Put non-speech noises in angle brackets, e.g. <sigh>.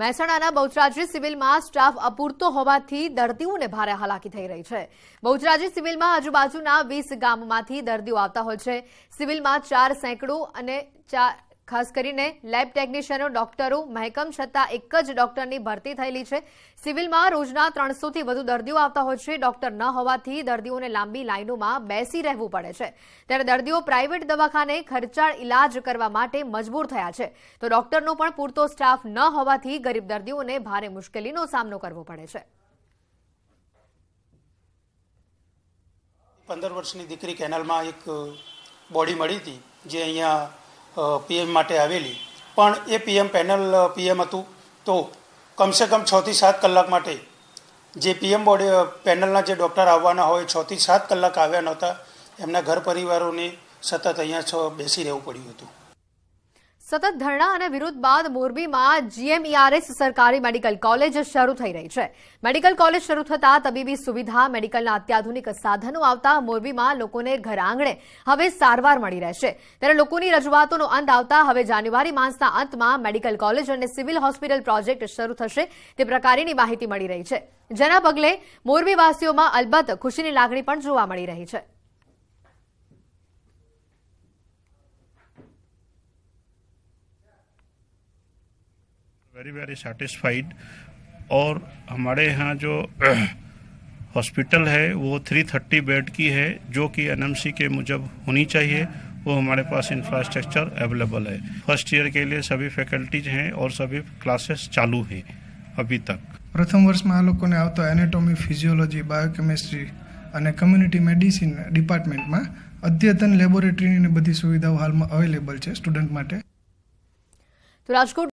મહેસાણાના બહુચરાજી સિવિલમાં સ્ટાફ અપૂરતો હોવાથી દર્દીઓને ભારે હાલાકી થઈ રહી છે બહુચરાજી સિવિલમાં આજુબાજુના વીસ ગામમાંથી દર્દીઓ આવતા હોય છે સિવિલમાં ચાર સેંકડો અને ચાર ખાસ કરીને લેબ ટેકનિશિયનો ડોક્ટરો મહેકમ છતાં એક જ ડોક્ટરની ભરતી થયેલી છે સિવિલમાં રોજના ત્રણસોથી વધુ દર્દીઓ આવતા હોય છે ડોક્ટર ન હોવાથી દર્દીઓને લાંબી લાઇનોમાં બેસી રહેવું પડે છે ત્યારે દર્દીઓ પ્રાઇવેટ દવાખાને ખર્ચાળ ઇલાજ કરવા માટે મજબૂર થયા છે તો ડોક્ટરનો પણ પૂરતો સ્ટાફ ન હોવાથી ગરીબ દર્દીઓને ભારે મુશ્કેલીનો સામનો કરવો પડે છે પંદર વર્ષની દીકરી કેનલમાં એક બોડી મળી હતી જે અહીંયા પીએમ માટે આવેલી પણ એ પીએમ પેનલ પીએમ હતું તો કમસે કમ છથી સાત કલાક માટે જે પીએમ બોડી પેનલના જે ડૉક્ટર આવવાના હોય છથી સાત કલાક આવ્યા નહોતા એમના ઘર પરિવારોને સતત અહીંયા છ બેસી રહેવું પડ્યું હતું સતત ધરણા અને વિરોધ બાદ મોરબીમાં જીએમઈઆરએસ સરકારી મેડિકલ કોલેજ શરૂ થઈ રહી છે મેડિકલ કોલેજ શરૂ થતાં તબીબી સુવિધા મેડિકલના અત્યાધુનિક સાધનો આવતા મોરબીમાં લોકોને ઘર આંગણે હવે સારવાર મળી રહેશે ત્યારે લોકોની રજૂઆતોનો અંત આવતા હવે જાન્યુઆરી માસના અંતમાં મેડિકલ કોલેજ અને સિવિલ હોસ્પિટલ પ્રોજેક્ટ શરૂ થશે તે પ્રકારની માહિતી મળી રહી છે જેના પગલે મોરબીવાસીઓમાં અલબત્ત ખુશીની લાગણી પણ જોવા મળી રહી છે वेरी वेरी सेटिस्फाइड और हमारे यहाँ जो हॉस्पिटल <clears throat> है वो 330 बेड की है जो कि एनएमसी के मुजब होनी चाहिए वो हमारे पास इंफ्रास्ट्रक्चर अवेलेबल है फर्स्ट ईयर के लिए सभी फैकल्टीज हैं और सभी क्लासेस चालू हैं अभी तक प्रथम वर्ष અભી તક પ્રથમ વર્ષમાં આ લોકોને આવતા એનેટોમી ફિઝિયોલોજી બાયોકેમિસ્ટ્રી અને કમ્યુનિટી મેડિસિન ડિપાર્ટમેન્ટમાં અદ્યતન લેબોરેટરીની બધી સુવિધાઓ હાલમાં અવેલેબલ છે સ્ટુડન્ટ માટે તો રાજકોટ